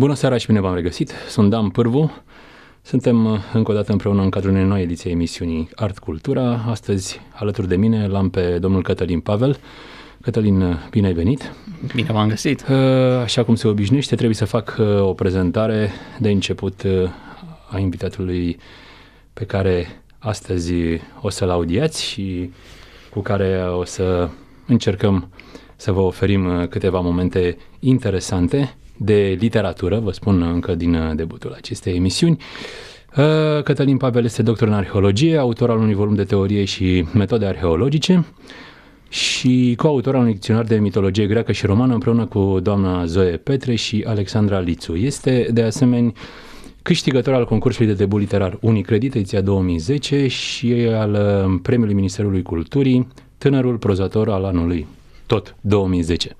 Bună seara și bine v-am regăsit! Sunt Dan Pârvu. Suntem uh, încă o dată împreună în cadrul unei noi ediții emisiunii Art Cultura. Astăzi, alături de mine, l-am pe domnul Cătălin Pavel. Cătălin, uh, bine ai venit! Bine v-am găsit! Uh, așa cum se obișnuiește, trebuie să fac o prezentare de început a invitatului pe care astăzi o să-l audiați și cu care o să încercăm să vă oferim câteva momente interesante de literatură, vă spun încă din uh, debutul acestei emisiuni. Uh, Cătălin Pavel este doctor în arheologie, autor al unui volum de teorie și metode arheologice și coautor al unui dicționar de mitologie greacă și romană împreună cu doamna Zoe Petre și Alexandra Lițu. Este de asemenea câștigător al concursului de debut literar Unicredit, ediția 2010 și al uh, Premiului Ministerului Culturii, tânărul prozator al anului, tot 2010.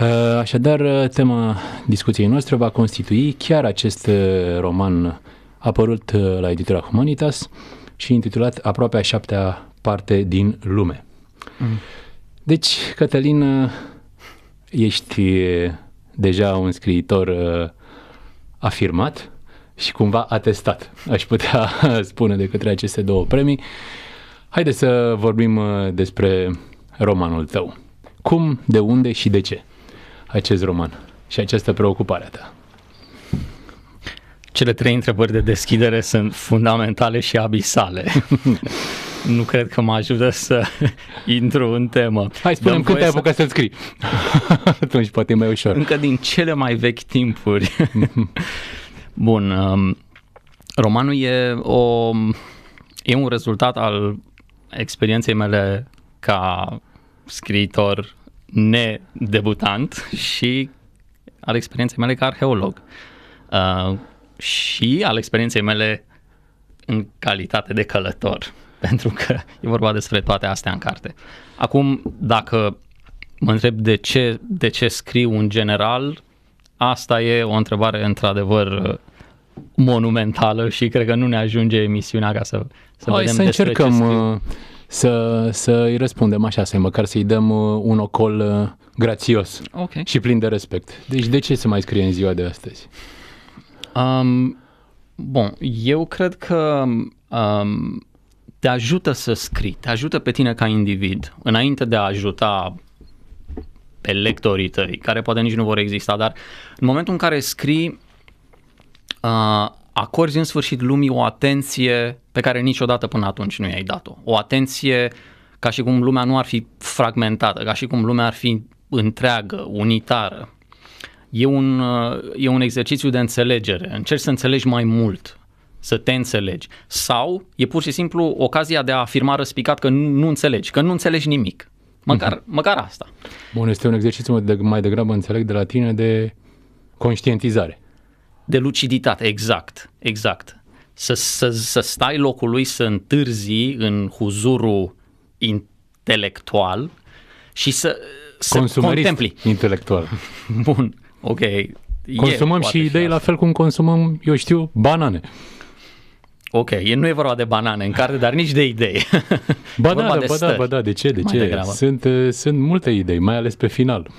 Uh, așadar, uh, tema discuției noastre va constitui chiar acest uh, roman apărut la editura Humanitas și intitulat Aproape a șaptea parte din lume. Mm. Deci, Cătălin, ești deja un scriitor afirmat și cumva atestat, aș putea spune, de către aceste două premii. Haideți să vorbim despre romanul tău. Cum, de unde și de ce? acest roman și această preocupare a ta? Cele trei întrebări de deschidere sunt fundamentale și abisale. nu cred că mă ajută să intru în temă. Hai, spunem cât ai apucat să... să scrii. Atunci poate e mai ușor. Încă din cele mai vechi timpuri. Bun, um, romanul e, o, e un rezultat al experienței mele ca scriitor nedebutant și al experienței mele ca arheolog. Uh, și al experienței mele în calitate de călător, pentru că e vorba despre toate astea în carte. Acum, dacă mă întreb de ce, de ce scriu un general, asta e o întrebare într-adevăr uh, monumentală și cred că nu ne ajunge emisiunea ca să, să Hai vedem să încercăm uh, să, să îi răspundem așa, să i măcar să-i dăm uh, un ocol uh, grațios okay. și plin de respect. Deci de ce se mai scrie în ziua de astăzi? Um, bun, eu cred că um, te ajută să scrii, te ajută pe tine ca individ, înainte de a ajuta pe lectorii tăi, care poate nici nu vor exista, dar în momentul în care scrii, uh, acorzi în sfârșit lumii o atenție pe care niciodată până atunci nu i-ai dat-o. O atenție ca și cum lumea nu ar fi fragmentată, ca și cum lumea ar fi întreagă, unitară. E un, e un exercițiu de înțelegere. Încerci să înțelegi mai mult, să te înțelegi. Sau e pur și simplu ocazia de a afirma răspicat că nu, înțelegi, că nu înțelegi nimic. Măcar, mm-hmm. măcar asta. Bun, este un exercițiu mai degrabă înțeleg de la tine de conștientizare de luciditate, exact, exact. Să, să, să stai locul lui să întârzi în huzurul intelectual și să, să contempli. intelectual. Bun, ok. Consumăm e, și idei și la fel cum consumăm, eu știu, banane. Ok, nu e vorba de banane în carte, dar nici de idei. Ba da, ba da, ba da, de ce, de Mai ce? Sunt, eh, sunt multe idei, mai ales pe final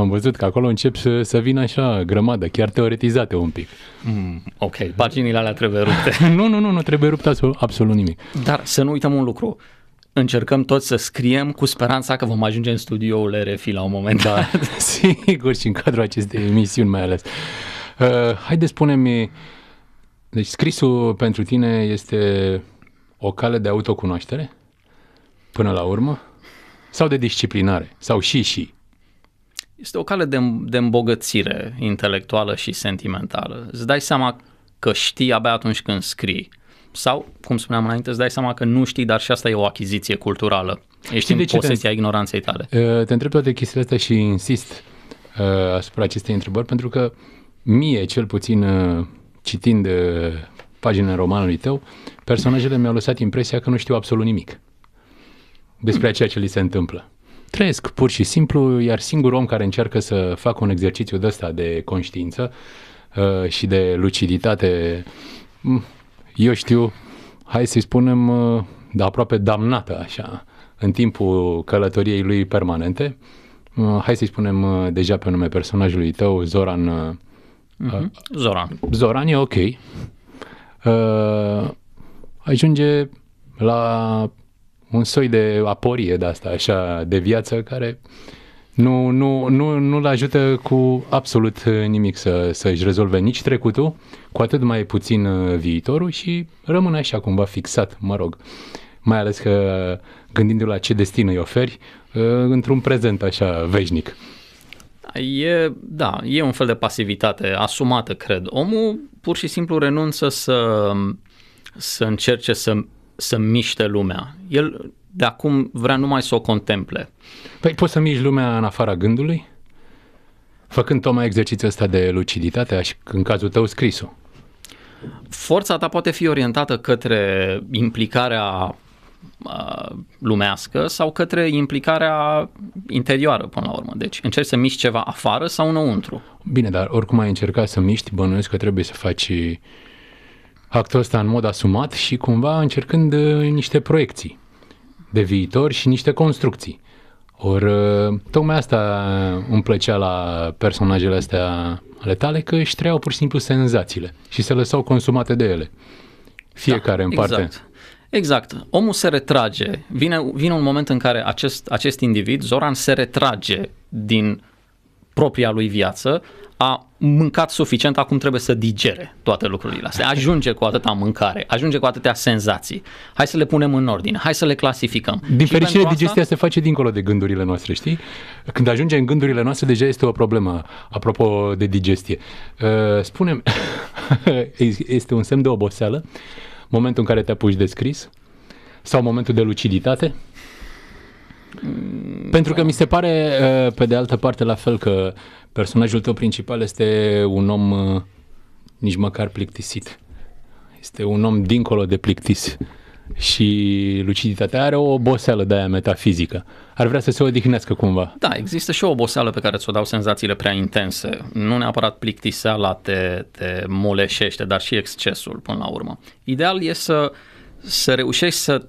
am văzut că acolo încep să, să vină așa grămadă, chiar teoretizate un pic. Mm, ok, paginile alea trebuie rupte. nu, nu, nu, nu trebuie rupt absolut, absolut nimic. Dar să nu uităm un lucru încercăm toți să scriem cu speranța că vom ajunge în studioul RFI la un moment da, sigur și în cadrul acestei emisiuni mai ales. Uh, haideți, spune-mi, deci scrisul pentru tine este o cale de autocunoaștere până la urmă? Sau de disciplinare? Sau și și? este o cale de, de îmbogățire intelectuală și sentimentală. Îți dai seama că știi abia atunci când scrii. Sau, cum spuneam înainte, îți dai seama că nu știi, dar și asta e o achiziție culturală. Ești știi în de ce posesia ignoranței tale. Te întreb toate chestiile astea și insist asupra acestei întrebări, pentru că mie, cel puțin citind pagina romanului tău, personajele mi-au lăsat impresia că nu știu absolut nimic despre ceea ce li se întâmplă. Trăiesc pur și simplu, iar singurul om care încearcă să facă un exercițiu de ăsta de conștiință uh, și de luciditate, mm, eu știu, hai să-i spunem, uh, aproape damnată așa, în timpul călătoriei lui permanente, uh, hai să-i spunem uh, deja pe nume personajului tău, Zoran. Uh, uh-huh. Zoran. Zoran e ok. Uh, ajunge la un soi de aporie de asta, așa, de viață, care nu, nu, nu, nu-l ajută cu absolut uh, nimic să, să-și rezolve nici trecutul, cu atât mai puțin uh, viitorul și rămâne așa cumva fixat, mă rog. Mai ales că gândindu-l la ce destin îi oferi, uh, într-un prezent așa veșnic. E, da, e un fel de pasivitate asumată, cred. Omul pur și simplu renunță să, să încerce să să miște lumea. El de acum vrea numai să o contemple. Păi poți să miști lumea în afara gândului? Făcând tocmai exercițiul ăsta de luciditate aș, în cazul tău scris-o. Forța ta poate fi orientată către implicarea uh, lumească sau către implicarea interioară până la urmă. Deci încerci să miști ceva afară sau înăuntru. Bine, dar oricum ai încercat să miști, bănuiesc că trebuie să faci uh, actul ăsta în mod asumat și cumva încercând uh, niște proiecții de viitor și niște construcții. Or, uh, tocmai asta uh, îmi plăcea la personajele astea ale tale, că își trăiau pur și simplu senzațiile și se lăsau consumate de ele. Fiecare da, în parte. Exact. Exact. Omul se retrage. Vine, vine un moment în care acest, acest individ, Zoran, se retrage din propria lui viață, a mâncat suficient, acum trebuie să digere toate lucrurile astea. Ajunge cu atâta mâncare, ajunge cu atâtea senzații. Hai să le punem în ordine, hai să le clasificăm. Din fericire, digestia asta... se face dincolo de gândurile noastre, știi? Când ajunge în gândurile noastre, deja este o problemă, apropo de digestie. Uh, spunem, este un semn de oboseală momentul în care te apuci de scris sau momentul de luciditate? Pentru că mi se pare, uh, pe de altă parte, la fel că personajul tău principal este un om uh, nici măcar plictisit. Este un om dincolo de plictis. Și luciditatea are o oboseală de aia metafizică. Ar vrea să se odihnească cumva. Da, există și o oboseală pe care ți-o dau senzațiile prea intense. Nu neapărat plictiseala te, te moleșește, dar și excesul până la urmă. Ideal e să, să reușești să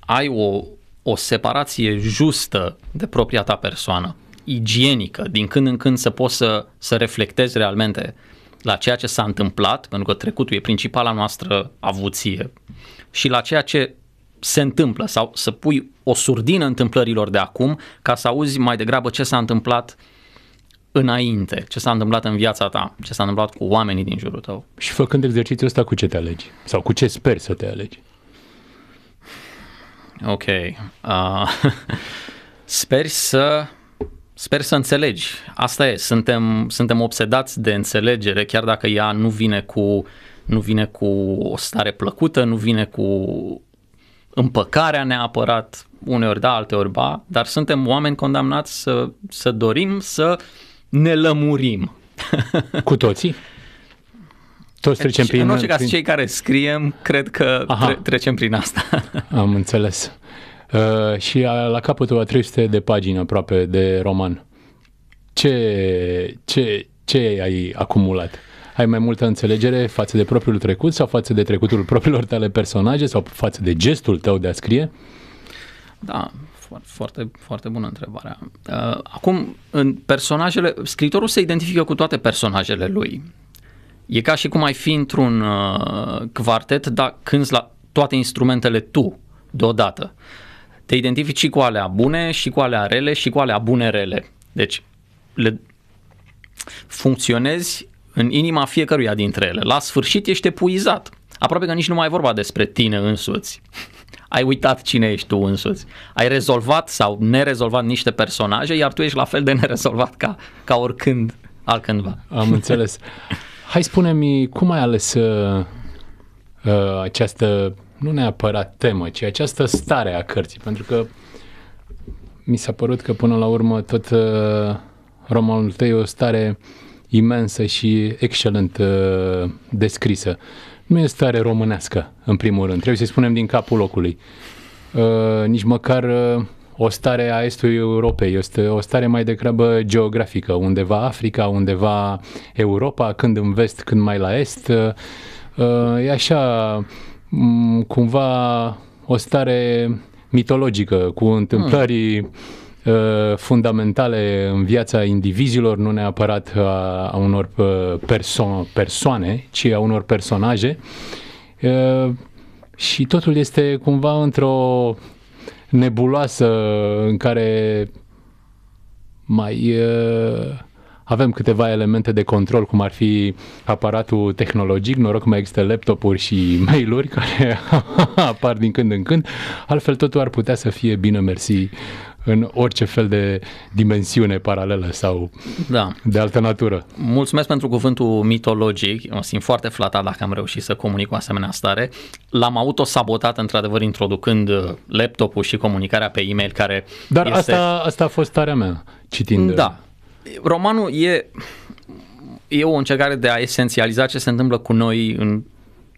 ai o, o separație justă de propria ta persoană, igienică, din când în când să poți să, să reflectezi realmente la ceea ce s-a întâmplat, pentru că trecutul e principala noastră avuție, și la ceea ce se întâmplă sau să pui o surdină întâmplărilor de acum ca să auzi mai degrabă ce s-a întâmplat înainte, ce s-a întâmplat în viața ta, ce s-a întâmplat cu oamenii din jurul tău. Și făcând exercițiul ăsta, cu ce te alegi? Sau cu ce speri să te alegi? Ok. Uh, sper să Sper să înțelegi. Asta e, suntem, suntem obsedați de înțelegere, chiar dacă ea nu vine cu nu vine cu o stare plăcută, nu vine cu împăcarea neapărat, uneori da, alteori ba, dar suntem oameni condamnați să, să dorim să ne lămurim. Cu toții? Toți deci, trecem prin... În orice caz, prin... cei care scriem, cred că Aha. trecem prin asta. Am înțeles. Uh, și la capătul a 300 de pagini aproape de roman. Ce, ce, ce ai acumulat? Ai mai multă înțelegere față de propriul trecut sau față de trecutul propriilor tale personaje sau față de gestul tău de a scrie? Da, foarte, foarte bună întrebarea. Uh, acum, în personajele, scriitorul se identifică cu toate personajele lui E ca și cum ai fi într-un uh, quartet, dar când la toate instrumentele tu, deodată. Te identifici și cu alea bune, și cu alea rele, și cu alea bune-rele. Deci, le funcționezi în inima fiecăruia dintre ele. La sfârșit ești epuizat. Aproape că nici nu mai e vorba despre tine însuți. Ai uitat cine ești tu însuți. Ai rezolvat sau nerezolvat niște personaje, iar tu ești la fel de nerezolvat ca, ca oricând altcândva. Am înțeles. Hai spune-mi cum ai ales uh, uh, această, nu neapărat temă, ci această stare a cărții, pentru că mi s-a părut că până la urmă tot uh, romanul tău e o stare imensă și excelent uh, descrisă. Nu e stare românească, în primul rând, trebuie să-i spunem din capul locului. Uh, nici măcar uh, o stare a estului Europei, este o stare mai degrabă geografică, undeva Africa, undeva Europa, când în vest, când mai la est. Uh, e așa, mm, cumva o stare mitologică, cu întâmplări hmm fundamentale în viața indivizilor, nu neapărat a, unor uh, perso- persoane, ci a unor personaje. și totul este cumva într-o nebuloasă în care mai uh, avem câteva elemente de control, cum ar fi aparatul tehnologic, noroc mai există laptopuri și mail-uri care apar din când în când, altfel totul ar putea să fie bine mersi în orice fel de dimensiune paralelă sau da. de altă natură. Mulțumesc pentru cuvântul mitologic. Mă simt foarte flatat dacă am reușit să comunic o asemenea stare. L-am autosabotat într-adevăr introducând uh, laptopul și comunicarea pe e-mail care Dar este... asta, asta a fost starea mea citind. Uh, da. Romanul e, e o încercare de a esențializa ce se întâmplă cu noi în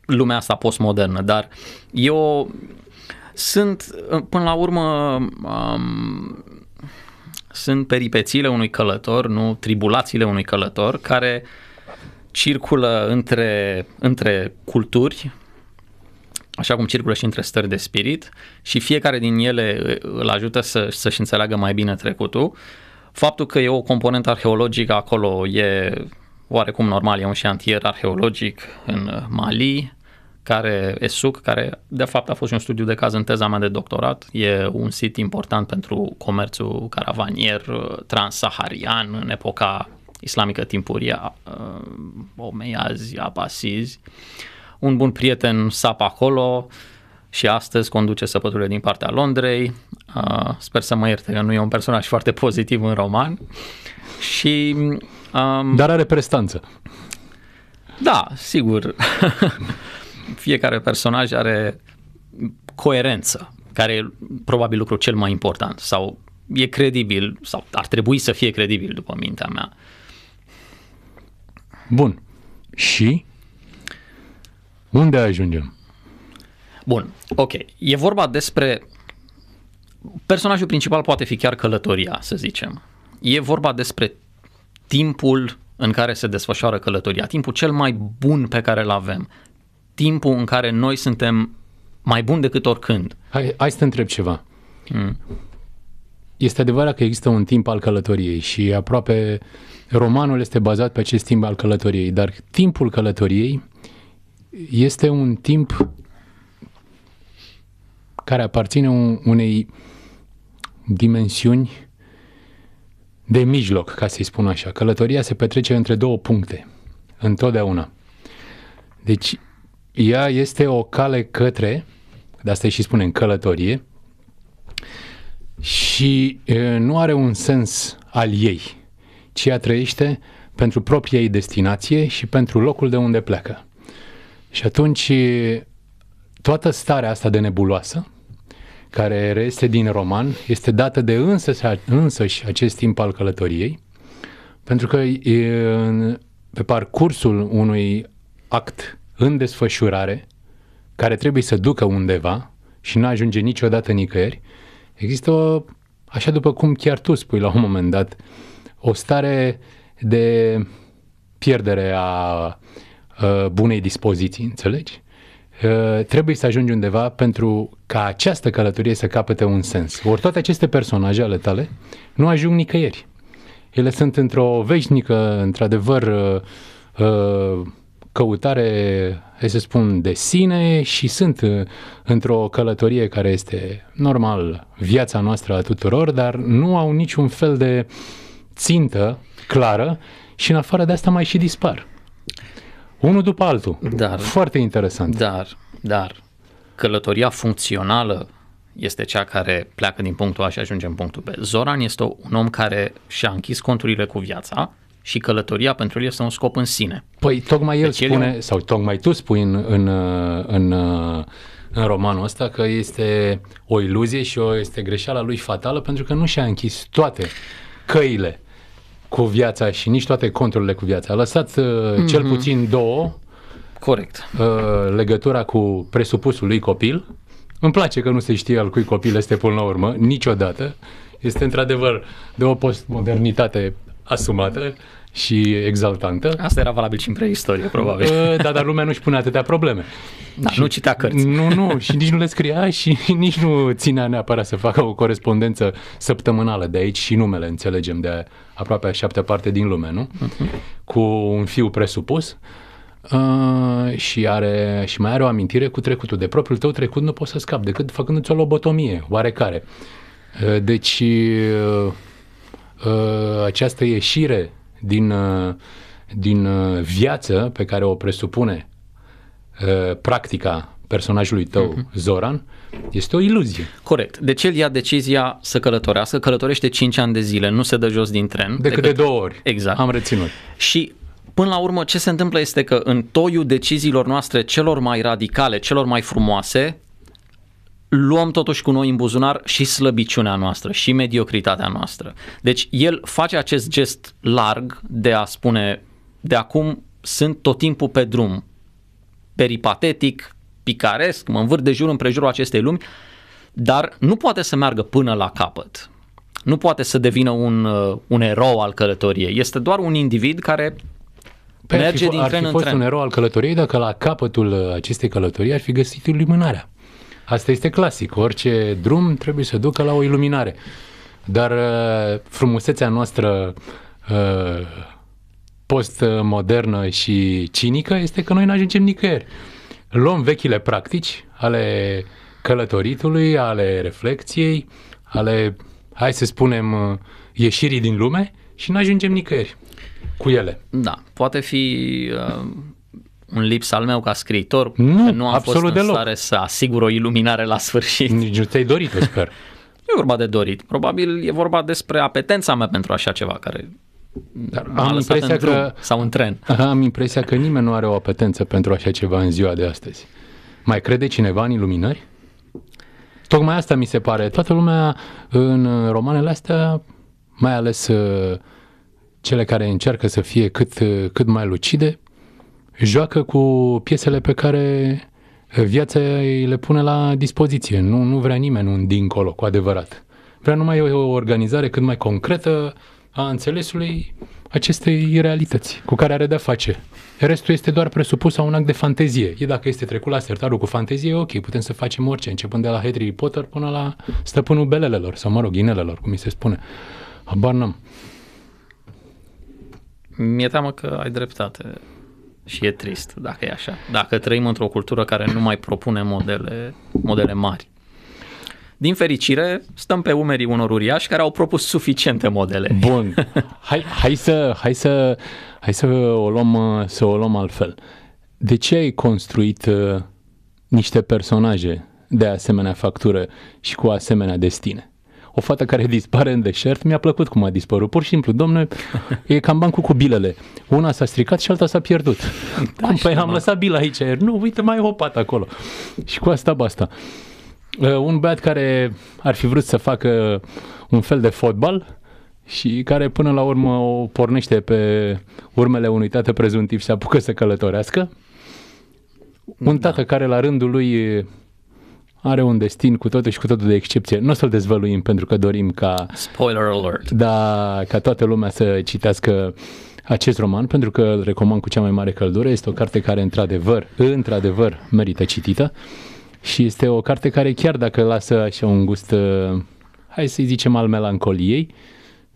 lumea asta postmodernă, dar e o, sunt, uh, până la urmă, um, sunt peripețiile unui călător, nu tribulațiile unui călător, care circulă între, între culturi, așa cum circulă și între stări de spirit și fiecare din ele uh, îl ajută să, să-și înțeleagă mai bine trecutul. Faptul că e o componentă arheologică acolo e oarecum normal, e un șantier arheologic în uh, Mali, care e SUC, care de fapt a fost un studiu de caz în teza mea de doctorat. E un sit important pentru comerțul caravanier uh, transsaharian în epoca islamică timpurie, uh, omeiazi, abasizi. Un bun prieten sap acolo și astăzi conduce săpăturile din partea Londrei. Uh, sper să mă ierte că nu e un personaj foarte pozitiv în roman. Și, um, Dar are prestanță. Da, sigur. fiecare personaj are coerență, care e probabil lucru cel mai important sau e credibil sau ar trebui să fie credibil după mintea mea. Bun. Și unde ajungem? Bun, ok. E vorba despre personajul principal poate fi chiar călătoria, să zicem. E vorba despre timpul în care se desfășoară călătoria, timpul cel mai bun pe care îl avem timpul în care noi suntem mai buni decât oricând. Hai, hai să te întreb ceva. Mm. Este adevărat că există un timp al călătoriei și aproape romanul este bazat pe acest timp al călătoriei, dar timpul călătoriei este un timp care aparține unei dimensiuni de mijloc, ca să-i spun așa. Călătoria se petrece între două puncte, întotdeauna. Deci ea este o cale către, de asta și spunem călătorie, și nu are un sens al ei, ci ea trăiește pentru propria ei destinație și pentru locul de unde pleacă. Și atunci toată starea asta de nebuloasă, care este din roman, este dată de însă însăși acest timp al călătoriei, pentru că pe parcursul unui act în desfășurare, care trebuie să ducă undeva și nu ajunge niciodată nicăieri, există o, așa după cum chiar tu spui la un moment dat, o stare de pierdere a, a bunei dispoziții, înțelegi? A, trebuie să ajungi undeva pentru ca această călătorie să capete un sens. Ori toate aceste personaje ale tale nu ajung nicăieri. Ele sunt într-o veșnică, într-adevăr, uh, căutare, hai să spun, de sine și sunt uh, într-o călătorie care este normal viața noastră a tuturor, dar nu au niciun fel de țintă clară și în afară de asta mai și dispar. Unul după altul. Dar, Foarte interesant. Dar, dar, călătoria funcțională este cea care pleacă din punctul A și ajunge în punctul B. Zoran este un om care și-a închis conturile cu viața, și călătoria pentru el este un scop în sine. Păi tocmai el deci spune, el... sau tocmai tu spui în, în, în, în romanul ăsta că este o iluzie și o este greșeala lui fatală pentru că nu și-a închis toate căile cu viața și nici toate conturile cu viața. A lăsat mm-hmm. cel puțin două. Corect. Uh, legătura cu presupusul lui copil. Îmi place că nu se știe al cui copil este până la urmă, niciodată. Este într-adevăr de o postmodernitate asumată și exaltantă. Asta era valabil și în preistorie, probabil. Ă, da, dar lumea nu-și pune atâtea probleme. Da, și nu citea cărți. Nu, nu, și nici nu le scria și nici nu ținea neapărat să facă o corespondență săptămânală, de aici și numele, înțelegem, de aproape a șaptea parte din lume, nu? Uh-huh. Cu un fiu presupus uh, și, are, și mai are o amintire cu trecutul. De propriul tău trecut nu poți să scapi decât făcându-ți o lobotomie oarecare. Uh, deci... Uh, Uh, această ieșire din, uh, din uh, viață pe care o presupune practica personajului tău, uh-huh. Zoran, este o iluzie. Corect. De Deci el ia decizia să călătorească, călătorește 5 ani de zile, nu se dă jos din tren. câte decât de două ori. Exact. Am reținut. Și până la urmă ce se întâmplă este că în toiul deciziilor noastre celor mai radicale, celor mai frumoase, luăm totuși cu noi în buzunar și slăbiciunea noastră și mediocritatea noastră. Deci el face acest gest larg de a spune de acum sunt tot timpul pe drum, peripatetic, picaresc, mă învârt de jur împrejurul acestei lumi, dar nu poate să meargă până la capăt. Nu poate să devină un, uh, un erou al călătoriei. Este doar un individ care merge fi, din tren în tren. Ar fi fost un erou al călătoriei dacă la capătul acestei călătorii ar fi găsit iluminarea. Asta este clasic. Orice drum trebuie să ducă la o iluminare. Dar uh, frumusețea noastră uh, postmodernă și cinică este că noi nu ajungem nicăieri. Luăm vechile practici ale călătoritului, ale reflexiei, ale, hai să spunem, uh, ieșirii din lume și nu ajungem nicăieri cu ele. Da, poate fi un lips al meu ca scriitor, nu, că nu am absolut fost în deloc. stare să asigur o iluminare la sfârșit. Nici nu ți-ai dorit, sper. nu e vorba de dorit, probabil e vorba despre apetența mea pentru așa ceva care dar am impresia în că sau în tren. Am impresia că nimeni nu are o apetență pentru așa ceva în ziua de astăzi. Mai crede cineva în iluminări? Tocmai asta mi se pare. Toată lumea în romanele astea, mai ales uh, cele care încearcă să fie cât, uh, cât mai lucide, joacă cu piesele pe care viața îi le pune la dispoziție. Nu, nu vrea nimeni un dincolo, cu adevărat. Vrea numai o organizare cât mai concretă a înțelesului acestei realități cu care are de-a face. Restul este doar presupus sau un act de fantezie. E dacă este trecut la sertarul cu fantezie, ok, putem să facem orice, începând de la Harry Potter până la stăpânul belelelor, sau mă rog, inelelor, cum mi se spune. Habar n-am. Mi-e teamă că ai dreptate și e trist dacă e așa. Dacă trăim într-o cultură care nu mai propune modele, modele mari. Din fericire, stăm pe umerii unor uriași care au propus suficiente modele. Bun. Hai, hai, să, hai, să, hai să, o luăm, să o luăm altfel. De ce ai construit uh, niște personaje de asemenea factură și cu asemenea destine? o fată care dispare în deșert, mi-a plăcut cum a dispărut. Pur și simplu, domnule, e cam bancul cu bilele. Una s-a stricat și alta s-a pierdut. Da, cum, păi am lăsat bila aici, aer. nu, uite, mai e o pată acolo. Și cu asta basta. Uh, un băiat care ar fi vrut să facă un fel de fotbal, și care până la urmă o pornește pe urmele unui tată prezuntiv și se apucă să călătorească. Un da. tată care la rândul lui are un destin cu totul și cu totul de excepție. Nu o să-l dezvăluim pentru că dorim ca... Spoiler alert! Da, ca toată lumea să citească acest roman pentru că îl recomand cu cea mai mare căldură. Este o carte care într-adevăr, într-adevăr merită citită și este o carte care chiar dacă lasă așa un gust, uh, hai să-i zicem, al melancoliei,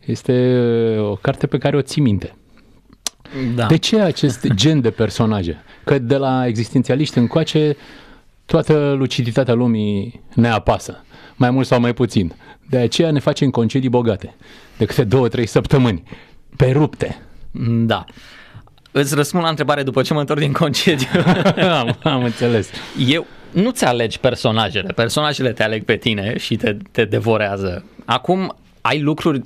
este uh, o carte pe care o ții minte. Da. De ce acest gen de personaje? Că de la existențialiști încoace toată luciditatea lumii ne apasă, mai mult sau mai puțin. De aceea ne facem concedii bogate, de câte două, trei săptămâni, pe rupte. Da. Îți răspund la întrebare după ce mă întorc din concediu. am, am înțeles. Eu nu ți alegi personajele, personajele te aleg pe tine și te, te devorează. Acum ai lucruri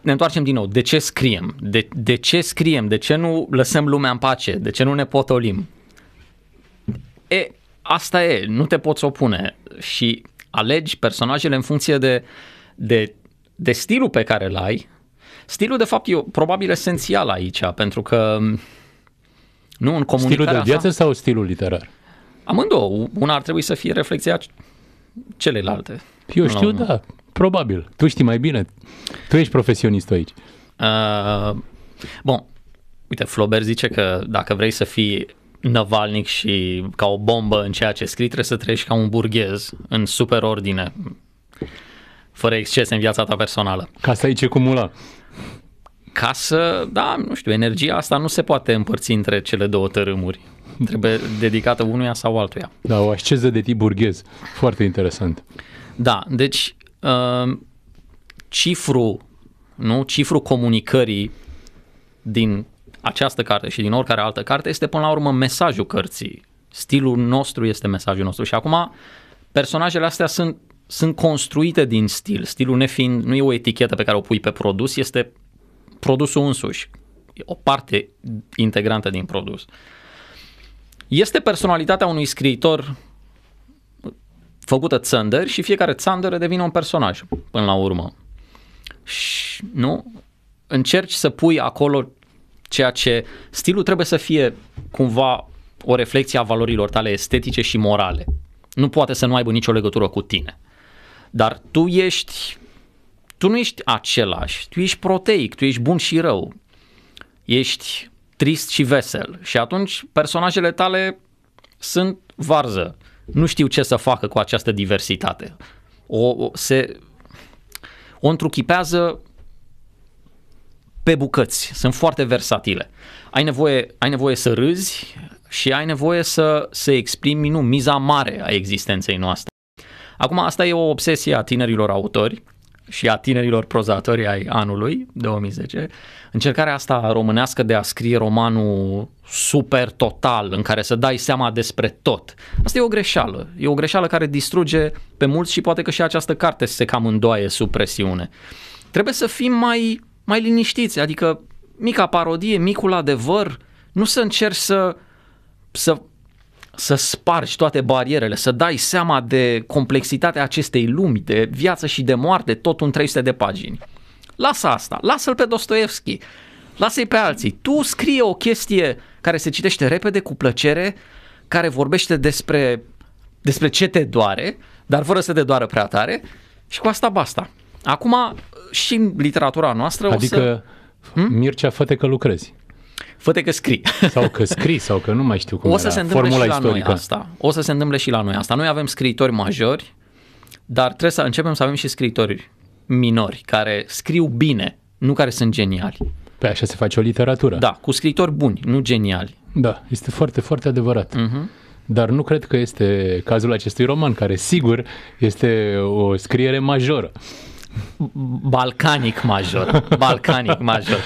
ne întoarcem din nou. De ce scriem? De, de ce scriem? De ce nu lăsăm lumea în pace? De ce nu ne potolim? E, asta e, nu te poți opune și alegi personajele în funcție de, de, de stilul pe care îl ai. Stilul, de fapt, e probabil esențial aici, pentru că nu în comunicarea Stilul de viață asta, sau stilul literar? Amândouă. Una ar trebui să fie reflexia celelalte. Eu știu, da. Probabil. Tu știi mai bine. Tu ești profesionist aici. Uh, bun. Uite, Flaubert zice că dacă vrei să fii navalnic și ca o bombă în ceea ce scrii, trebuie să trăiești ca un burghez, în super ordine, fără excese în viața ta personală. Ca să ai ce cumula. Ca să, da, nu știu, energia asta nu se poate împărți între cele două tărâmuri. Trebuie dedicată unuia sau altuia. Da, o asceză de tip burghez. Foarte interesant. Da, deci uh, cifru, nu? Cifru comunicării din această carte și din oricare altă carte este până la urmă mesajul cărții. Stilul nostru este mesajul nostru și acum personajele astea sunt, sunt construite din stil. Stilul nefiind, nu e o etichetă pe care o pui pe produs, este produsul însuși, e o parte integrantă din produs. Este personalitatea unui scriitor făcută țander și fiecare țander devine un personaj până la urmă. Și, nu? Încerci să pui acolo ceea ce stilul trebuie să fie cumva o reflexie a valorilor tale estetice și morale. Nu poate să nu aibă nicio legătură cu tine. Dar tu ești, tu nu ești același, tu ești proteic, tu ești bun și rău, ești trist și vesel și atunci personajele tale sunt varză. Nu știu ce să facă cu această diversitate. O, o, se, o întruchipează pe bucăți, sunt foarte versatile. Ai nevoie, ai nevoie să râzi și ai nevoie să, să exprimi nu, miza mare a existenței noastre. Acum, asta e o obsesie a tinerilor autori și a tinerilor prozatori ai anului 2010, încercarea asta românească de a scrie romanul super total, în care să dai seama despre tot. Asta e o greșeală. E o greșeală care distruge pe mulți și poate că și această carte se cam îndoaie sub presiune. Trebuie să fim mai mai liniștiți, adică mica parodie, micul adevăr, nu să încerci să, să, să spargi toate barierele, să dai seama de complexitatea acestei lumi, de viață și de moarte, tot un 300 de pagini. Lasă asta, lasă-l pe Dostoevski, lasă-i pe alții. Tu scrie o chestie care se citește repede, cu plăcere, care vorbește despre, despre ce te doare, dar fără să te doară prea tare și cu asta basta. Acum și în literatura noastră adică, o să... Adică, Mircea, fă că lucrezi fă că scrii. Sau că scrii, sau că nu mai știu cum o să era. se întâmple Formula și la istorică. noi asta. O să se întâmple și la noi asta. Noi avem scriitori majori, dar trebuie să începem să avem și scriitori minori, care scriu bine, nu care sunt geniali. Pe păi așa se face o literatură. Da, cu scriitori buni, nu geniali. Da, este foarte, foarte adevărat. Uh-huh. Dar nu cred că este cazul acestui roman, care sigur este o scriere majoră. Balcanic major. Balcanic major.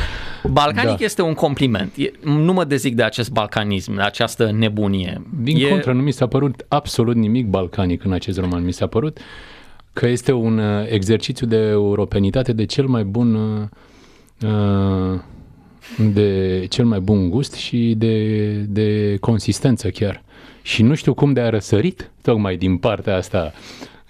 Balcanic da. este un compliment. nu mă dezic de acest balcanism, de această nebunie. Din e... contră, nu mi s-a părut absolut nimic balcanic în acest roman. Mi s-a părut că este un uh, exercițiu de europenitate de cel mai bun uh, uh, de cel mai bun gust și de, de consistență chiar. Și nu știu cum de a răsărit tocmai din partea asta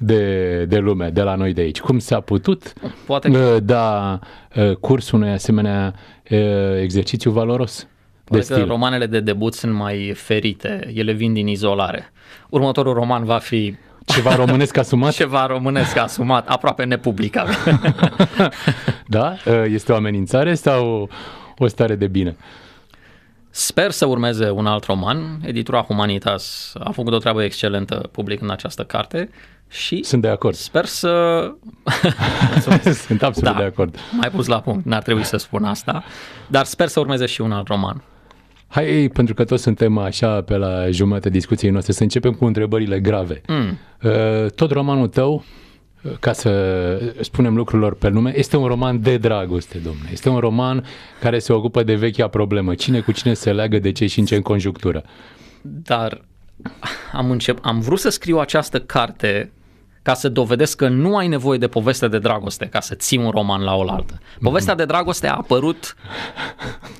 de, de lume, de la noi de aici. Cum s-a putut Poate că... Uh, da uh, curs unui asemenea uh, exercițiu valoros? De stil. că romanele de debut sunt mai ferite, ele vin din izolare. Următorul roman va fi ceva românesc asumat? Ceva românesc asumat, aproape nepublicabil. da? Este o amenințare sau o stare de bine? Sper să urmeze un alt roman. Editura Humanitas a făcut o treabă excelentă publicând această carte. Și Sunt de acord. Sper să... Sunt absolut da, de acord. Mai pus la punct, n-ar trebui să spun asta, dar sper să urmeze și un alt roman. Hai, pentru că toți suntem așa pe la jumătate discuției noastre, să începem cu întrebările grave. Mm. Uh, tot romanul tău, uh, ca să spunem lucrurilor pe nume, este un roman de dragoste, domnule. Este un roman care se ocupă de vechea problemă. Cine cu cine se leagă de ce și în ce în conjunctură. Dar am, încep, am vrut să scriu această carte ca să dovedesc că nu ai nevoie de poveste de dragoste ca să ții un roman la oaltă. Povestea mhm. de dragoste a apărut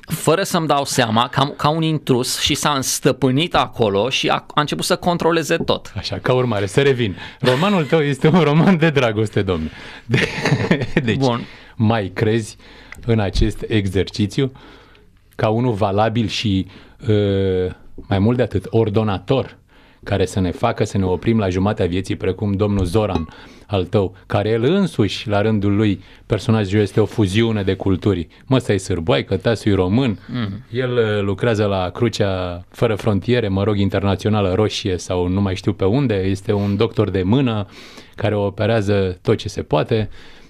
fără să-mi dau seama, ca, ca un intrus și s-a înstăpânit acolo și a, a început să controleze tot. Așa, ca urmare, să revin. Romanul tău este un roman de dragoste, domnule. De- deci, Bun. mai crezi în acest exercițiu ca unul valabil și uh, mai mult de atât, ordonator care să ne facă să ne oprim la jumatea vieții, precum domnul Zoran al tău, care el însuși, la rândul lui, personajul este o fuziune de culturi. Mă, stai sârboai, că tasul român, mm. el uh, lucrează la Crucea Fără Frontiere, mă rog, internațională roșie sau nu mai știu pe unde, este un doctor de mână care operează tot ce se poate.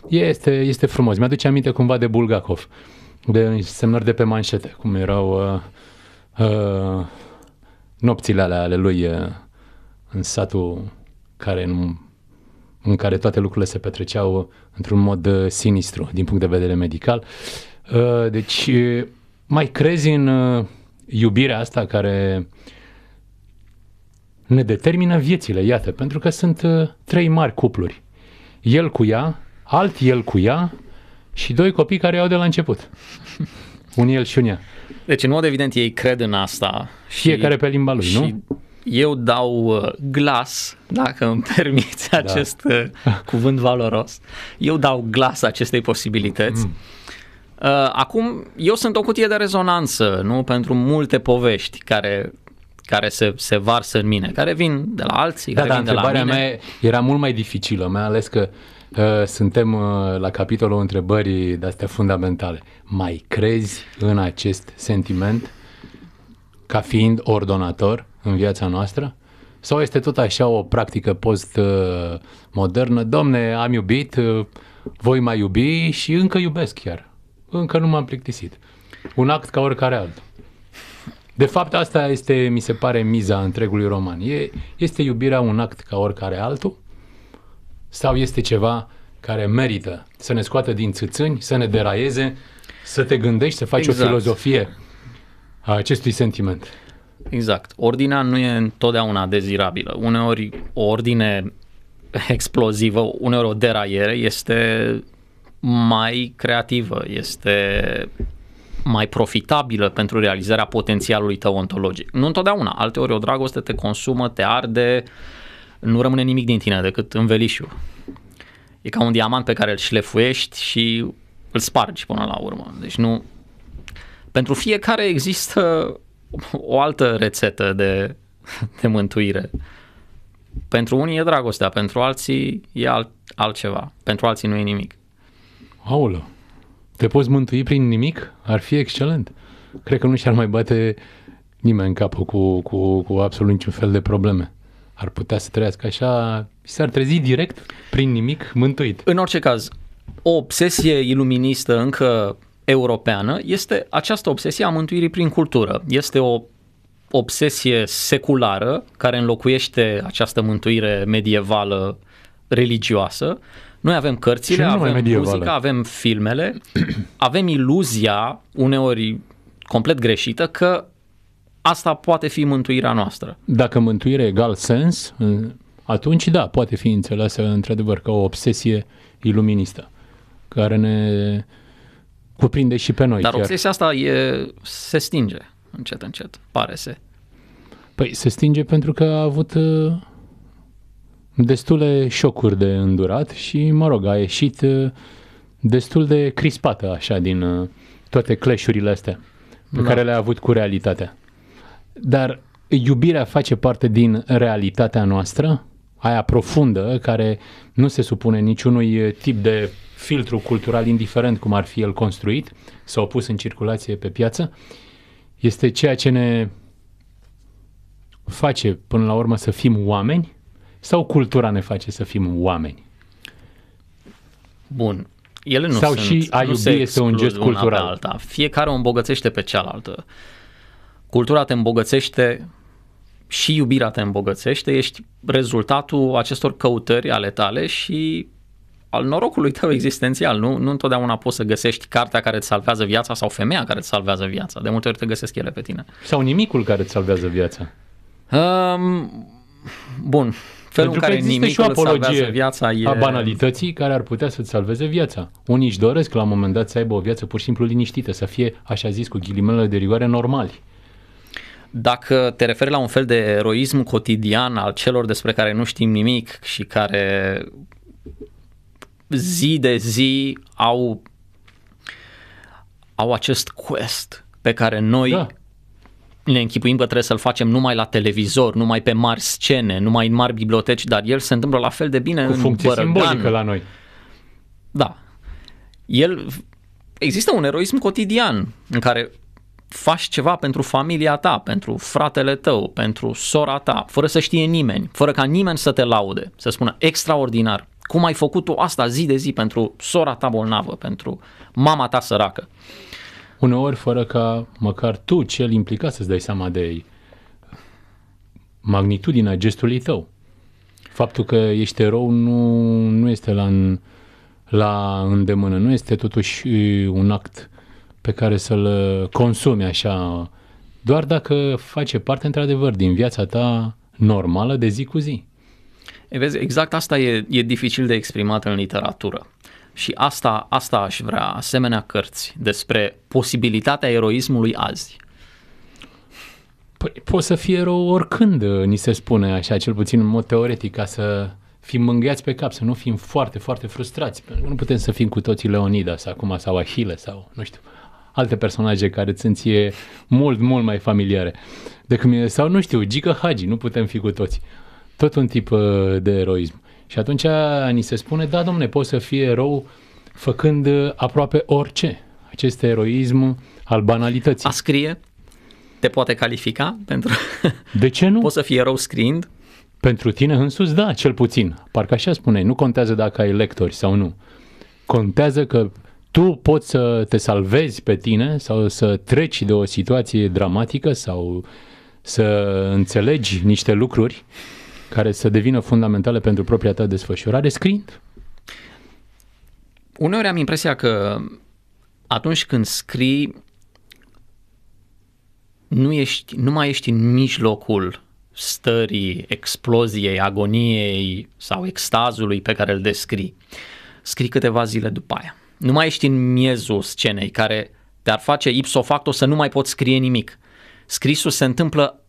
Este, este frumos. Mi-aduce aminte cumva de Bulgakov, de semnări de pe manșete, cum erau uh, uh, nopțile alea ale lui uh, în satul care nu, în care toate lucrurile se petreceau într-un mod uh, sinistru din punct de vedere medical. Uh, deci, uh, mai crezi în iubirea asta care ne determină viețile, iată, pentru că sunt trei mari cupluri. El cu ea, alt el cu ea și doi copii care au de la început. Un el și un ea. Deci, în mod evident, ei cred în asta. Fiecare și, pe limba lui, și nu? eu dau uh, glas, dacă îmi permiți da. acest da. cuvânt valoros, eu dau glas acestei posibilități. Mm. Uh, acum, eu sunt o cutie de rezonanță, nu? Pentru multe povești care care se, se varsă în mine, care vin de la alții, da, care da, vin de la mine. mea era mult mai dificilă, mai ales că uh, suntem uh, la capitolul întrebării de-astea fundamentale. Mai crezi în acest sentiment ca fiind ordonator? în viața noastră? Sau este tot așa o practică post-modernă? Domne, am iubit, voi mai iubi și încă iubesc chiar. Încă nu m-am plictisit. Un act ca oricare altul. De fapt, asta este, mi se pare, miza întregului roman. E, este iubirea un act ca oricare altul? Sau este ceva care merită să ne scoată din țâțâni, să ne deraieze, să te gândești, să faci exact. o filozofie a acestui sentiment? Exact. Ordinea nu e întotdeauna dezirabilă. Uneori o ordine explozivă, uneori o deraiere este mai creativă, este mai profitabilă pentru realizarea potențialului tău ontologic. Nu întotdeauna. Alteori o dragoste te consumă, te arde, nu rămâne nimic din tine decât învelișul. E ca un diamant pe care îl șlefuiești și îl spargi până la urmă. Deci nu... Pentru fiecare există o altă rețetă de, de mântuire. Pentru unii e dragostea, pentru alții e alt, altceva, pentru alții nu e nimic. Aulă, te poți mântui prin nimic? Ar fi excelent. Cred că nu și-ar mai bate nimeni în capul cu, cu, cu absolut niciun fel de probleme. Ar putea să trăiască așa și s-ar trezi direct prin nimic mântuit. În orice caz, o obsesie iluministă încă europeană este această obsesie a mântuirii prin cultură. Este o obsesie seculară care înlocuiește această mântuire medievală religioasă. Noi avem cărțile, avem medievală. muzica, avem filmele, avem iluzia, uneori complet greșită, că asta poate fi mântuirea noastră. Dacă mântuire egal sens, atunci da, poate fi înțeleasă într-adevăr ca o obsesie iluministă care ne cuprinde și pe noi. Dar chiar. obsesia asta e, se stinge încet, încet, pare se. Păi se stinge pentru că a avut uh, destule șocuri de îndurat și, mă rog, a ieșit uh, destul de crispată așa din uh, toate cleșurile astea pe da. care le-a avut cu realitatea. Dar iubirea face parte din realitatea noastră? aia profundă, care nu se supune niciunui eh, tip de filtru cultural, indiferent cum ar fi el construit sau pus în circulație pe piață, este ceea ce ne face până la urmă să fim oameni sau cultura ne face să fim oameni? Bun. Ele nu sau sunt, și a iubi este un gest cultural. Alta. Fiecare o îmbogățește pe cealaltă. Cultura te îmbogățește și iubirea te îmbogățește, ești rezultatul acestor căutări ale tale și al norocului tău existențial, nu? Nu întotdeauna poți să găsești cartea care îți salvează viața sau femeia care îți salvează viața. De multe ori te găsesc ele pe tine. Sau nimicul care îți salvează viața. Um, bun. Felul Pentru în care nimicul și o apologie viața e... a banalității care ar putea să-ți salveze viața. Unii își doresc la un moment dat să aibă o viață pur și simplu liniștită, să fie, așa zis, cu ghilimele de rigoare normali. Dacă te referi la un fel de eroism cotidian al celor despre care nu știm nimic și care zi de zi au au acest quest pe care noi da. ne închipuim că trebuie să-l facem numai la televizor, numai pe mari scene, numai în mari biblioteci, dar el se întâmplă la fel de bine Cu în funcție Bărăgan. simbolică la noi. Da. El există un eroism cotidian în care faci ceva pentru familia ta, pentru fratele tău, pentru sora ta, fără să știe nimeni, fără ca nimeni să te laude, să spună extraordinar, cum ai făcut tu asta zi de zi pentru sora ta bolnavă, pentru mama ta săracă. Uneori fără ca măcar tu, cel implicat, să-ți dai seama de magnitudinea gestului tău. Faptul că ești erou nu, nu este la, la îndemână, nu este totuși uh, un act uh, pe care să-l uh, consumi așa, doar dacă face parte într-adevăr din viața ta normală de zi cu zi. E, vezi, exact asta e, e dificil de exprimat în literatură. Și asta, asta aș vrea, asemenea cărți despre posibilitatea eroismului azi. Păi, poți să fii erou oricând, uh, ni se spune așa, cel puțin în mod teoretic, ca să fim mângheați pe cap, să nu fim foarte, foarte frustrați. Nu putem să fim cu toții Leonidas acum sau Ahile sau nu știu alte personaje care sunt ție mult, mult mai familiare decât mine. Sau, nu știu, Gică Hagi, nu putem fi cu toți. Tot un tip uh, de eroism. Și atunci ni se spune, da, domne, poți să fii erou făcând uh, aproape orice. Acest eroism al banalității. A scrie te poate califica pentru... De ce nu? poți să fii erou scriind? Pentru tine însuți, da, cel puțin. Parcă așa spune, nu contează dacă ai lectori sau nu. Contează că tu poți să te salvezi pe tine sau să treci de o situație dramatică sau să înțelegi niște lucruri care să devină fundamentale pentru propria ta desfășurare scriind? Uneori am impresia că atunci când scrii nu, ești, nu mai ești în mijlocul stării, exploziei, agoniei sau extazului pe care îl descrii. Scrii câteva zile după aia nu mai ești în miezul scenei care te-ar face ipso facto să nu mai poți scrie nimic. Scrisul se întâmplă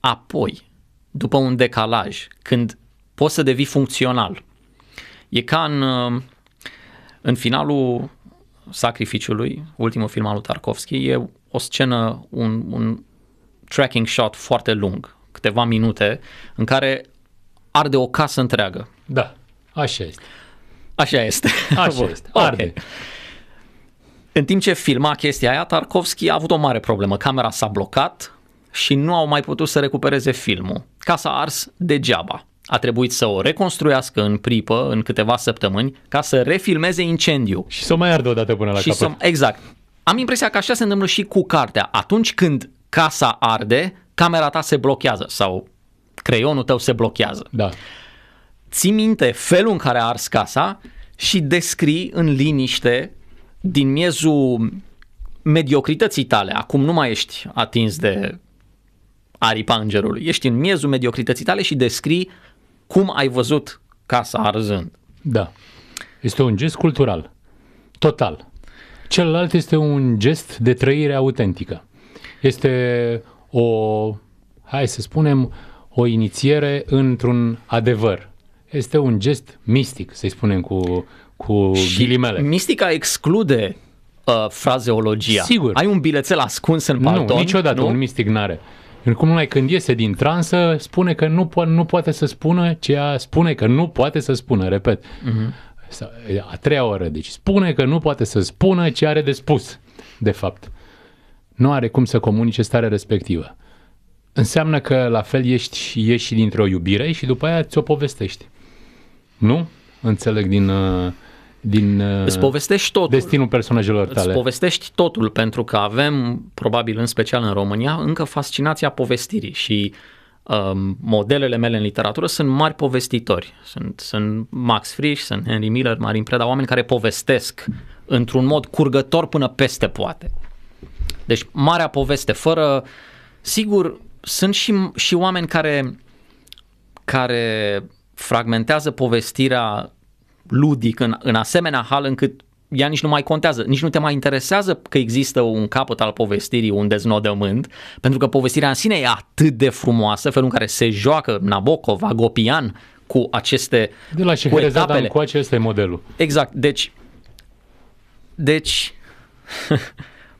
apoi, după un decalaj, când poți să devii funcțional. E ca în, uh, în finalul Sacrificiului, ultimul film al lui Tarkovski, e o scenă, un, un tracking shot foarte lung, câteva minute, în care arde o casă întreagă. Da, așa este. Așa este. Așa Bun. este. Arde. Okay. În timp ce filma chestia aia, Tarkovski a avut o mare problemă. Camera s-a blocat și nu au mai putut să recupereze filmul. Casa a ars degeaba. A trebuit să o reconstruiască în pripă în câteva săptămâni ca să refilmeze incendiu. Și să o mai ardă o dată până la și capăt. exact. Am impresia că așa se întâmplă și cu cartea. Atunci când casa arde, camera ta se blochează sau creionul tău se blochează. Da ții minte felul în care a ars casa și descrii în liniște din miezul mediocrității tale. Acum nu mai ești atins de aripa îngerului. Ești în miezul mediocrității tale și descrii cum ai văzut casa arzând. Da. Este un gest cultural. Total. Celălalt este un gest de trăire autentică. Este o, hai să spunem, o inițiere într-un adevăr este un gest mistic, să-i spunem cu, cu și ghilimele. Mistica exclude uh, frazeologia. Sigur. Ai un bilețel ascuns în palton? Nu, niciodată nu? un mistic n-are. Cum numai când iese din transă, spune că nu, po- nu poate să spună ceea spune că nu poate să spună, repet. Uh-huh. A treia oră, deci spune că nu poate să spună ce are de spus, de fapt. Nu are cum să comunice starea respectivă. Înseamnă că la fel ești, ieși dintr-o iubire și după aia ți-o povestești. Nu? Înțeleg din... Uh, din uh, îți povestești totul. Destinul personajelor tale. Îți povestești totul pentru că avem, probabil în special în România, încă fascinația povestirii și um, modelele mele în literatură sunt mari povestitori. Sunt, sunt Max Frisch, sunt Henry Miller, Marin Preda, oameni care povestesc într-un mod curgător până peste poate. Deci, marea poveste, fără... Sigur, sunt și, și oameni care, care fragmentează povestirea ludic în, în asemenea hal încât ea nici nu mai contează, nici nu te mai interesează că există un capăt al povestirii, un deznodământ, pentru că povestirea în sine e atât de frumoasă, felul în care se joacă Nabokov, Agopian cu aceste De la cu etapele. cu acesta e modelul. Exact, deci deci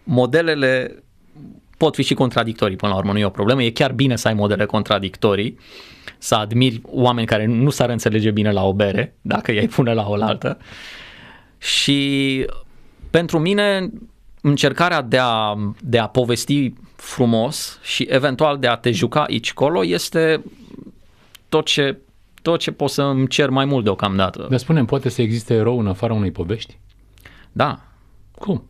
modelele pot fi și contradictorii până la urmă, nu e o problemă, e chiar bine să ai modele contradictorii, să admiri oameni care nu s-ar înțelege bine la o bere, dacă i-ai pune la oaltă. Și pentru mine încercarea de a, de a povesti frumos și eventual de a te juca aici colo este tot ce, tot ce pot să îmi cer mai mult deocamdată. Dar spune poate să existe erou în afara unei povești? Da. Cum?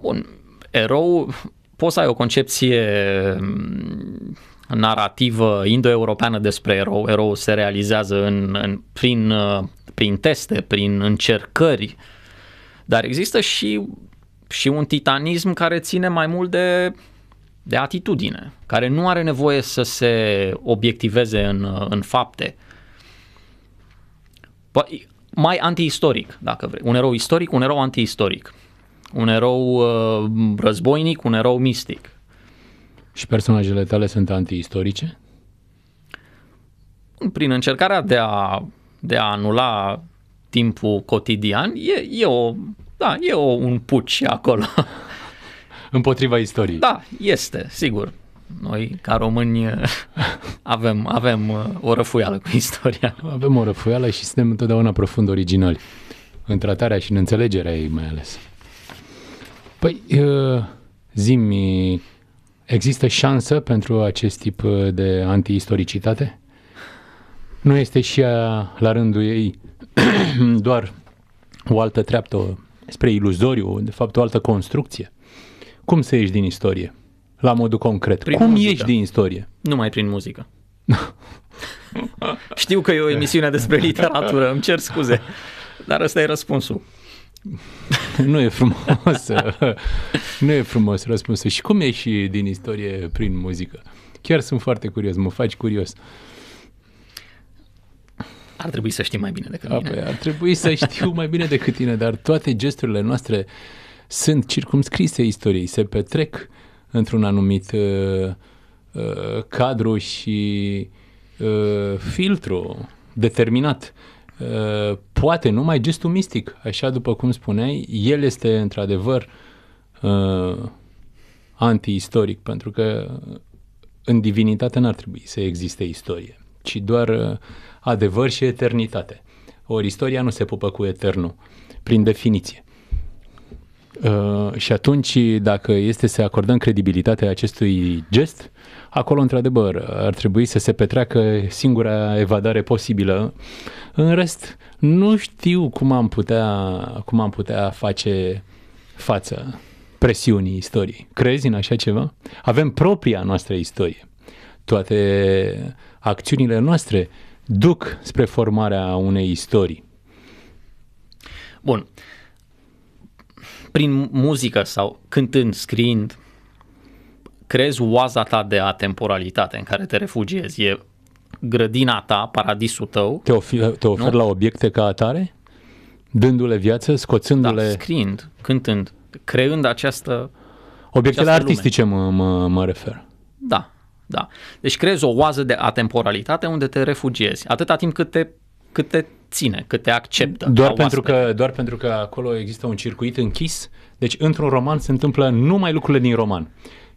Bun, erou, poți să ai o concepție mm, narrativă indo-europeană despre erou. Erou se realizează în, în, prin, uh, prin teste, prin încercări, dar există și, și un titanism care ține mai mult de, de atitudine, care nu are nevoie să se obiectiveze în, uh, în fapte. Păi, mai antiistoric, dacă vrei. Un erou istoric, un erou antiistoric un erou uh, războinic, un erou mistic. Și personajele tale sunt antiistorice? Prin încercarea de a, de a anula timpul cotidian, e, e o, da, e o, un puci acolo. Împotriva istoriei. Da, este, sigur. Noi, ca români, avem, avem uh, o răfuială cu istoria. Avem o răfuială și suntem întotdeauna profund originali. În tratarea și în înțelegerea ei, mai ales. Păi, uh, zimi, există șansă pentru acest tip uh, de antiistoricitate? Nu este și ea, la rândul ei doar o altă treaptă spre iluzoriu, de fapt o altă construcție? Cum să ieși din istorie? La modul concret. Prin Cum muzică. ieși din istorie? Numai prin muzică. Știu că e o emisiune despre literatură, îmi cer scuze, dar ăsta e răspunsul. nu e frumos. nu e frumos răspunsul. Și cum ieși din istorie prin muzică? Chiar sunt foarte curios, mă faci curios. Ar trebui să știi mai bine decât A, mine. Păi, ar trebui să știu mai bine decât tine, dar toate gesturile noastre sunt circumscrise istoriei, se petrec într-un anumit uh, uh, cadru și uh, filtru determinat. Uh, poate numai gestul mistic. Așa după cum spuneai, el este într-adevăr uh, anti-istoric, pentru că în divinitate n-ar trebui să existe istorie, ci doar uh, adevăr și eternitate. Ori istoria nu se pupă cu eternul, prin definiție. Uh, și atunci, dacă este să acordăm credibilitatea acestui gest, acolo, într-adevăr, ar trebui să se petreacă singura evadare posibilă în rest, nu știu cum am putea, cum am putea face față presiunii istoriei. Crezi în așa ceva? Avem propria noastră istorie. Toate acțiunile noastre duc spre formarea unei istorii. Bun. Prin muzică sau cântând, scriind, crezi oaza ta de atemporalitate în care te refugiezi. E grădina ta, paradisul tău. Te, ofer, te oferi la obiecte ca atare? Dându-le viață, scoțându-le... Da, scriind, cântând, creând această Obiectele această artistice mă, mă, mă refer. Da, da. Deci creezi o oază de atemporalitate unde te refugiezi, atâta timp cât te, cât te ține, cât te acceptă. Doar pentru, că, doar pentru că acolo există un circuit închis, deci într-un roman se întâmplă numai lucrurile din roman.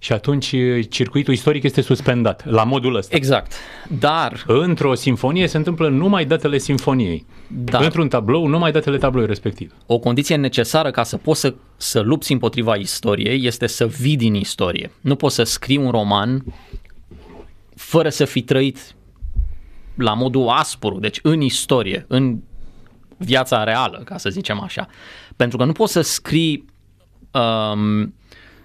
Și atunci circuitul istoric este suspendat, la modul ăsta. Exact. Dar... Într-o sinfonie se întâmplă numai datele sinfoniei. Dar, Într-un tablou, numai datele tabloului respectiv. O condiție necesară ca să poți să, să lupți împotriva istoriei este să vii din istorie. Nu poți să scrii un roman fără să fi trăit la modul aspru, deci în istorie, în viața reală, ca să zicem așa. Pentru că nu poți să scrii um,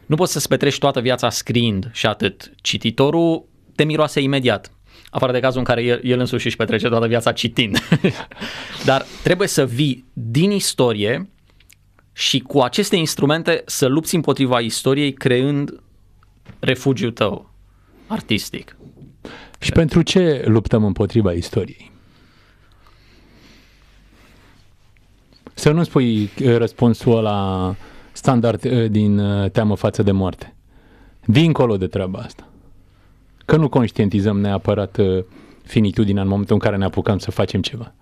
nu poți să-ți petrești toată viața scriind și atât. Cititorul te miroase imediat afară de cazul în care el, el însuși își petrece toată viața citind. Dar trebuie să vii din istorie și cu aceste instrumente să lupți împotriva istoriei creând refugiu tău artistic. Și Cred. pentru ce luptăm împotriva istoriei? Să nu spui uh, răspunsul ăla standard uh, din uh, teamă față de moarte. Dincolo de treaba asta. Că nu conștientizăm neapărat uh, finitudinea în momentul în care ne apucăm să facem ceva.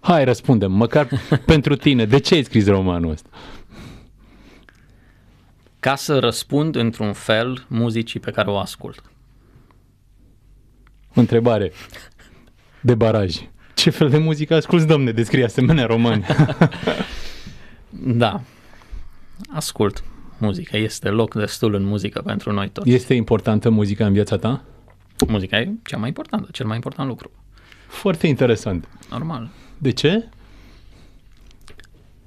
Hai, răspundem, măcar pentru tine. De ce ai scris romanul ăsta? Ca să răspund într-un fel muzicii pe care o ascult. Întrebare de baraj. Ce fel de muzică asculți, domne, descrie asemenea români? da, ascult muzica. Este loc destul în muzică pentru noi toți. Este importantă muzica în viața ta? Muzica e cea mai importantă, cel mai important lucru. Foarte interesant. Normal. De ce?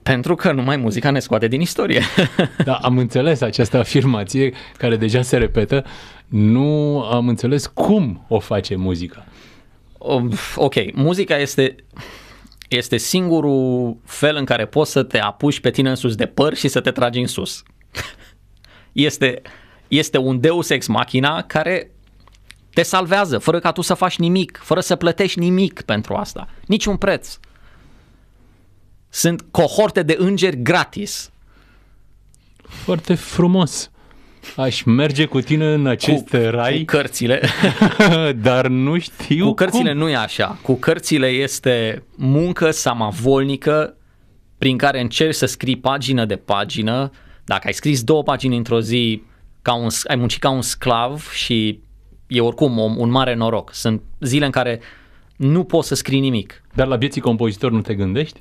Pentru că numai muzica ne scoate din istorie. da, am înțeles această afirmație care deja se repetă. Nu am înțeles cum o face muzica. Um, ok, muzica este este singurul fel în care poți să te apuci pe tine în sus de păr și să te tragi în sus. Este, este un deus ex machina care te salvează fără ca tu să faci nimic, fără să plătești nimic pentru asta, niciun preț. Sunt cohorte de îngeri gratis. Foarte frumos. Aș merge cu tine în acest cu, rai. Cu cărțile. dar nu știu Cu cărțile cum. nu e așa. Cu cărțile este muncă samavolnică prin care încerci să scrii pagină de pagină. Dacă ai scris două pagini într-o zi, ca un, ai muncit ca un sclav și e oricum un, un mare noroc. Sunt zile în care nu poți să scrii nimic. Dar la vieții compozitor nu te gândești?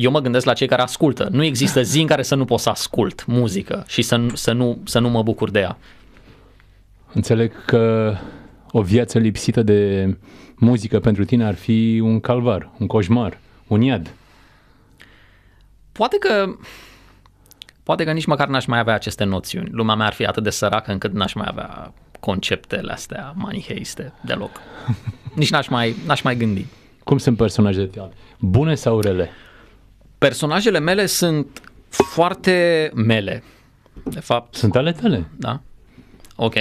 eu mă gândesc la cei care ascultă. Nu există zi în care să nu pot să ascult muzică și să, să, nu, să nu mă bucur de ea. Înțeleg că o viață lipsită de muzică pentru tine ar fi un calvar, un coșmar, un iad. Poate că poate că nici măcar n-aș mai avea aceste noțiuni. Lumea mea ar fi atât de săracă încât n-aș mai avea conceptele astea maniheiste deloc. Nici n-aș mai, n-aș mai gândi. Cum sunt personajele tale? Bune sau rele? Personajele mele sunt foarte mele. De fapt... Sunt ale tale. Da. Ok.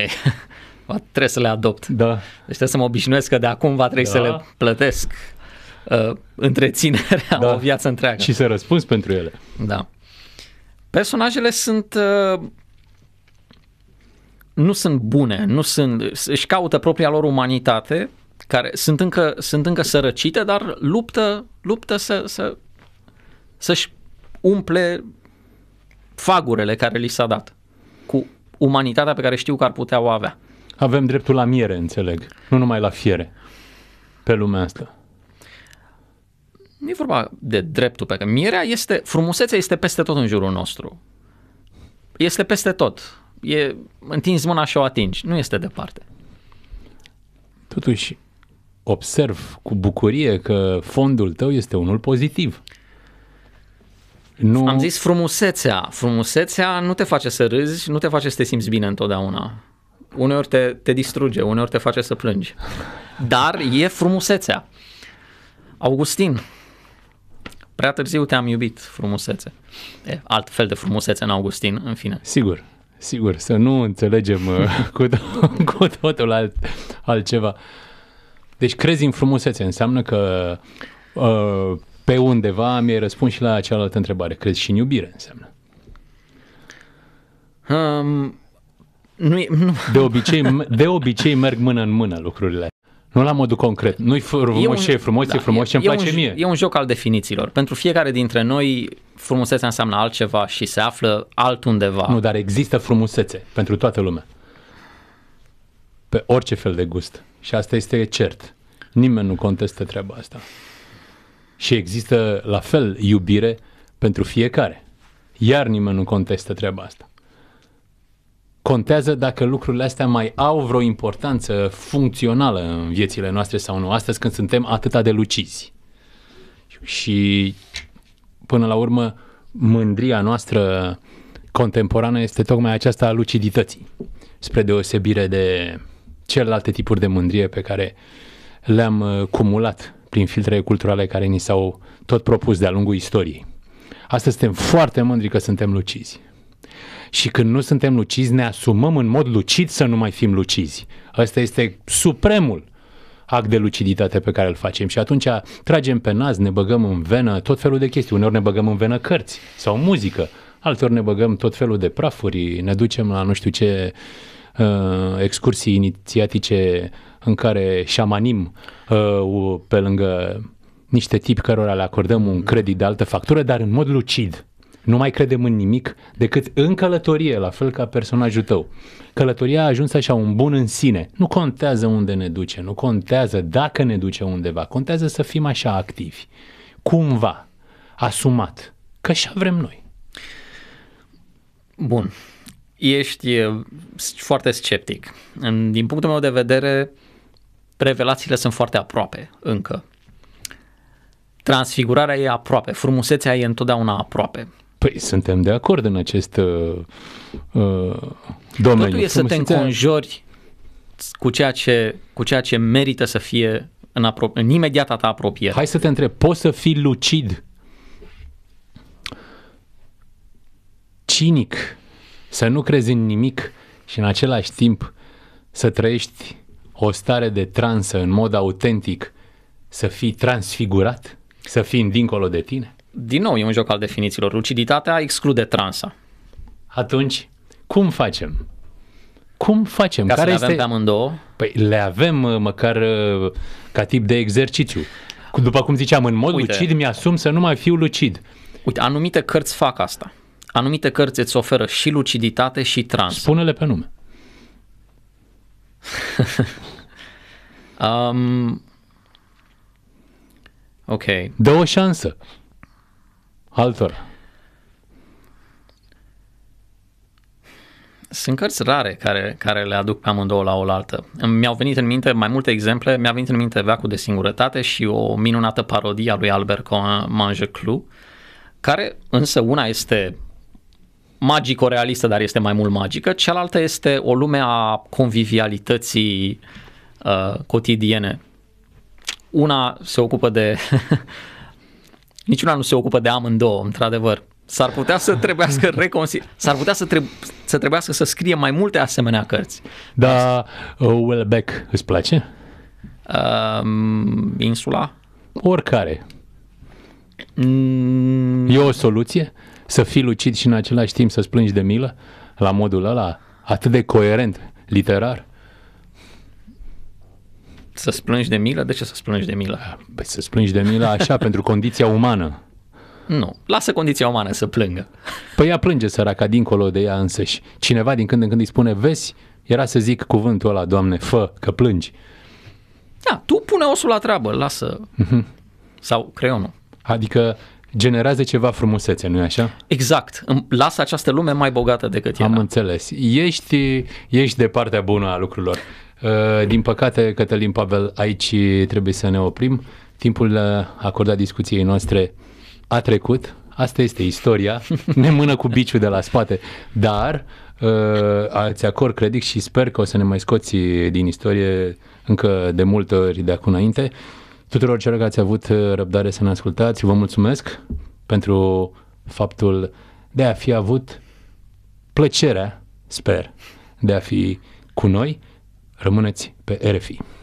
va trebuie să le adopt. Da. Deci trebuie să mă obișnuiesc că de acum va trebui da. să le plătesc uh, întreținerea da. o viață întreagă. Și să răspuns pentru ele. Da. Personajele sunt... Uh, nu sunt bune, nu sunt, își caută propria lor umanitate, care sunt încă, sunt încă sărăcite, dar luptă, luptă să, să să-și umple fagurele care li s-a dat cu umanitatea pe care știu că ar putea o avea. Avem dreptul la miere, înțeleg, nu numai la fiere pe lumea asta. Nu e vorba de dreptul pe care mierea este, frumusețea este peste tot în jurul nostru. Este peste tot. E întins mâna și o atingi, nu este departe. Totuși, observ cu bucurie că fondul tău este unul pozitiv. Nu... Am zis frumusețea. Frumusețea nu te face să râzi, nu te face să te simți bine întotdeauna. Uneori te, te distruge, uneori te face să plângi. Dar e frumusețea. Augustin, prea târziu te-am iubit, frumusețe. E, alt fel de frumusețe în Augustin, în fine. Sigur, sigur, să nu înțelegem uh, cu, to- cu totul alt, altceva. Deci crezi în frumusețe, înseamnă că uh, pe undeva mi-ai răspuns și la cealaltă întrebare. Crezi și în iubire înseamnă? Um, nu, e, nu. De, obicei, de obicei merg mână în mână lucrurile. Nu la modul concret. Nu-i frumos e un, ce e frumos, da, e frumos ce îmi place un, mie. E un joc al definițiilor. Pentru fiecare dintre noi, frumusețea înseamnă altceva și se află altundeva. Nu, dar există frumusețe pentru toată lumea. Pe orice fel de gust. Și asta este cert. Nimeni nu contestă treaba asta. Și există la fel iubire pentru fiecare. Iar nimeni nu contestă treaba asta. Contează dacă lucrurile astea mai au vreo importanță funcțională în viețile noastre sau nu, astăzi când suntem atâta de lucizi. Și până la urmă, mândria noastră contemporană este tocmai aceasta a lucidității, spre deosebire de celelalte tipuri de mândrie pe care le-am uh, cumulat prin filtrele culturale care ni s-au tot propus de-a lungul istoriei. Astăzi suntem foarte mândri că suntem lucizi. Și când nu suntem lucizi, ne asumăm în mod lucid să nu mai fim lucizi. Ăsta este supremul act de luciditate pe care îl facem și atunci tragem pe nas, ne băgăm în venă tot felul de chestii. Uneori ne băgăm în venă cărți sau muzică, alteori ne băgăm tot felul de prafuri, ne ducem la nu știu ce uh, excursii inițiatice în care șamanim uh, pe lângă niște tipi cărora le acordăm un credit de altă factură, dar în mod lucid. Nu mai credem în nimic decât în călătorie, la fel ca personajul tău. Călătoria a ajuns așa un bun în sine. Nu contează unde ne duce, nu contează dacă ne duce undeva, contează să fim așa activi. Cumva, asumat, că și vrem noi. Bun. Ești foarte sceptic. Din punctul meu de vedere, revelațiile sunt foarte aproape încă. Transfigurarea e aproape, frumusețea e întotdeauna aproape. Păi suntem de acord în acest uh, uh domeniu. Totul e să te înconjori cu ceea, ce, cu ceea ce merită să fie în, apro- în imediata ta apropiere. Hai să te întreb, poți să fii lucid, cinic, să nu crezi în nimic și în același timp să trăiești o stare de transă în mod autentic, să fii transfigurat, să fii în dincolo de tine? Din nou, e un joc al definițiilor. Luciditatea exclude transa. Atunci, cum facem? Cum facem? Ca Care să le avem este... Păi le avem uh, măcar uh, ca tip de exercițiu. După cum ziceam, în mod Uite. lucid mi-asum să nu mai fiu lucid. Uite, anumite cărți fac asta. Anumite cărți îți oferă și luciditate și trans. Spune-le pe nume. um, ok. Dă o șansă altora. Sunt cărți rare care, care le aduc pe amândouă la oaltă. Mi-au venit în minte mai multe exemple. Mi-a venit în minte Veacul de singurătate și o minunată parodie a lui Albert Manjeclu, care însă una este magico-realistă, dar este mai mult magică, cealaltă este o lume a convivialității uh, cotidiene. Una se ocupă de... Niciuna nu se ocupă de amândouă, într-adevăr. S-ar putea să trebuiască reconsi... S-ar putea să, treb- să trebuiască să scrie mai multe asemenea cărți. Da, uh, Beck îți place? Uh, insula? Oricare. Mm... E o soluție? să fii lucid și în același timp să-ți plângi de milă, la modul ăla, atât de coerent, literar? Să-ți plângi de milă? De ce să-ți plângi de milă? Păi să-ți plângi de milă așa, pentru condiția umană. Nu, lasă condiția umană să plângă. Păi ea plânge săraca dincolo de ea însăși. Cineva din când în când îi spune, vezi, era să zic cuvântul ăla, Doamne, fă, că plângi. Da, tu pune osul la treabă, lasă. Uh-huh. Sau creionul. Adică generează ceva frumusețe, nu-i așa? Exact. lasă această lume mai bogată decât era. Am înțeles. Ești, ești de partea bună a lucrurilor. Uh, din păcate, Cătălin Pavel, aici trebuie să ne oprim. Timpul uh, acordat discuției noastre a trecut. Asta este istoria. Ne mână cu biciul de la spate. Dar uh, ați acord, credic și sper că o să ne mai scoți din istorie încă de multe ori de acum înainte. Tuturor celor care ați avut uh, răbdare să ne ascultați, vă mulțumesc pentru faptul de a fi avut plăcerea, sper, de a fi cu noi. Rămâneți pe RFI.